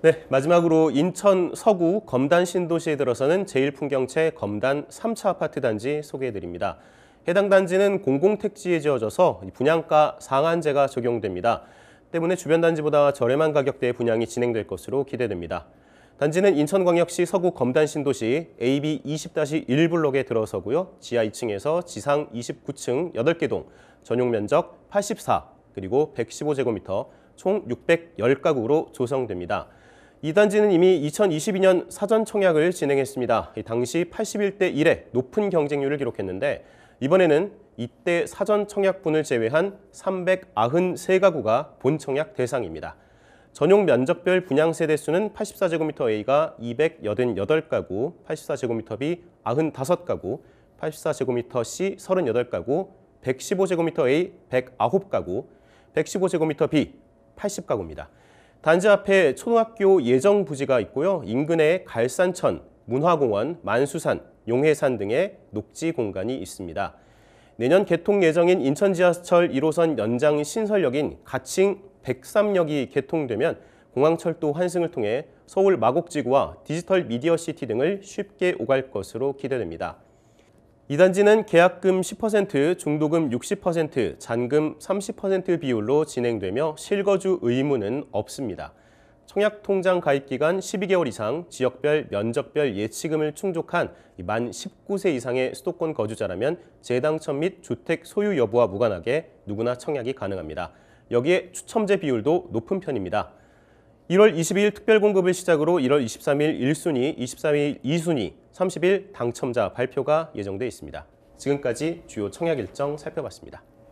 네, 마지막으로 인천 서구 검단 신도시에 들어서는 제1풍경채 검단 3차 아파트 단지 소개해드립니다. 해당 단지는 공공택지에 지어져서 분양가 상한제가 적용됩니다. 때문에 주변 단지보다 저렴한 가격대의 분양이 진행될 것으로 기대됩니다. 단지는 인천광역시 서구 검단 신도시 AB 20-1블록에 들어서고요. 지하 2층에서 지상 29층 8개 동, 전용 면적 84, 그리고 115제곱미터, 총 610가구로 조성됩니다. 이단지는 이미 2022년 사전 청약을 진행했습니다. 당시 81대 1의 높은 경쟁률을 기록했는데 이번에는 이때 사전 청약분을 제외한 393가구가 본 청약 대상입니다. 전용 면적별 분양 세대수는 84제곱미터 A가 288가구, 84제곱미터 B 95가구, 84제곱미터 C 38가구, 115제곱미터 A 109가구, 115제곱미터 B 80가구입니다. 단지 앞에 초등학교 예정 부지가 있고요. 인근에 갈산천, 문화공원, 만수산, 용해산 등의 녹지 공간이 있습니다. 내년 개통 예정인 인천 지하철 1호선 연장 신설역인 가칭 103역이 개통되면 공항철도 환승을 통해 서울 마곡지구와 디지털 미디어 시티 등을 쉽게 오갈 것으로 기대됩니다. 이단지는 계약금 10%, 중도금 60%, 잔금 30% 비율로 진행되며 실거주 의무는 없습니다. 청약통장 가입기간 12개월 이상, 지역별, 면적별 예치금을 충족한 만 19세 이상의 수도권 거주자라면 재당첨 및 주택 소유 여부와 무관하게 누구나 청약이 가능합니다. 여기에 추첨제 비율도 높은 편입니다. 1월 22일 특별공급을 시작으로 1월 23일 1순위, 23일 2순위, 30일 당첨자 발표가 예정돼 있습니다. 지금까지 주요 청약 일정 살펴봤습니다.